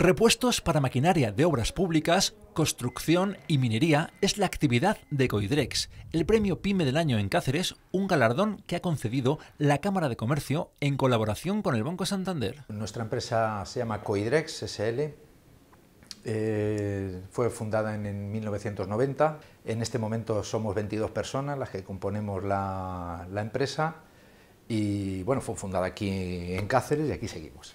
Repuestos para maquinaria de obras públicas, construcción y minería es la actividad de Coidrex, el premio PYME del año en Cáceres, un galardón que ha concedido la Cámara de Comercio en colaboración con el Banco Santander. Nuestra empresa se llama Coidrex SL, eh, fue fundada en, 1990, en este momento somos 22 personas las que componemos la empresa y bueno, fue fundada aquí en Cáceres y aquí seguimos.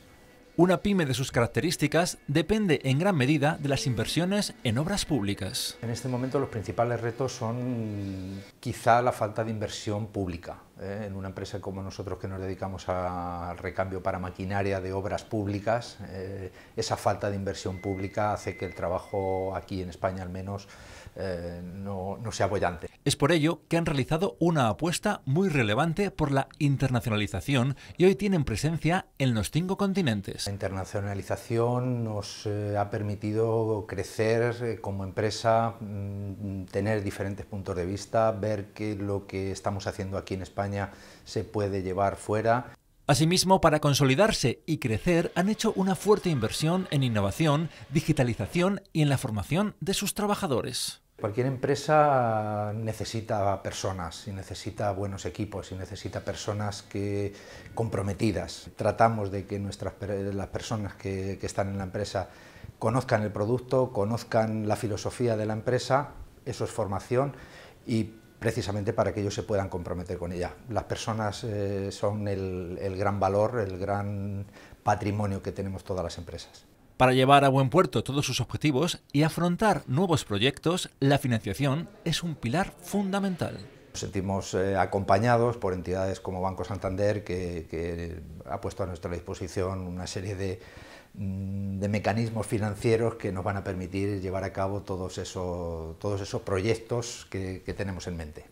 Una pyme de sus características depende en gran medida de las inversiones en obras públicas. En este momento los principales retos son quizá la falta de inversión pública. ¿eh? En una empresa como nosotros que nos dedicamos al recambio para maquinaria de obras públicas, eh, esa falta de inversión pública hace que el trabajo aquí en España al menos eh, no, no sea bollante. Es por ello que han realizado una apuesta muy relevante por la internacionalización y hoy tienen presencia en los cinco continentes. La internacionalización nos eh, ha permitido crecer eh, como empresa, mm, tener diferentes puntos de vista, ver que lo que estamos haciendo aquí en España se puede llevar fuera. Asimismo, para consolidarse y crecer, han hecho una fuerte inversión en innovación, digitalización y en la formación de sus trabajadores. Cualquier empresa necesita personas y necesita buenos equipos y necesita personas que, comprometidas. Tratamos de que nuestras, las personas que, están en la empresa conozcan el producto, conozcan la filosofía de la empresa, eso es formación y precisamente para que ellos se puedan comprometer con ella. Las personas eh, son el gran valor, el gran patrimonio que tenemos todas las empresas. Para llevar a buen puerto todos sus objetivos y afrontar nuevos proyectos, la financiación es un pilar fundamental. Nos sentimos eh, acompañados por entidades como Banco Santander, que, ha puesto a nuestra disposición una serie mm, de, mecanismos financieros que nos van a permitir llevar a cabo todos, todos esos proyectos que, que tenemos en mente.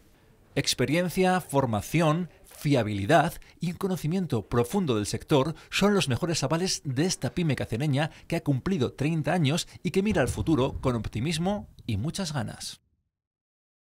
Experiencia, formación fiabilidad y un conocimiento profundo del sector son los mejores avales de esta pyme caceneña que ha cumplido 30 años y que mira al futuro con optimismo y muchas ganas.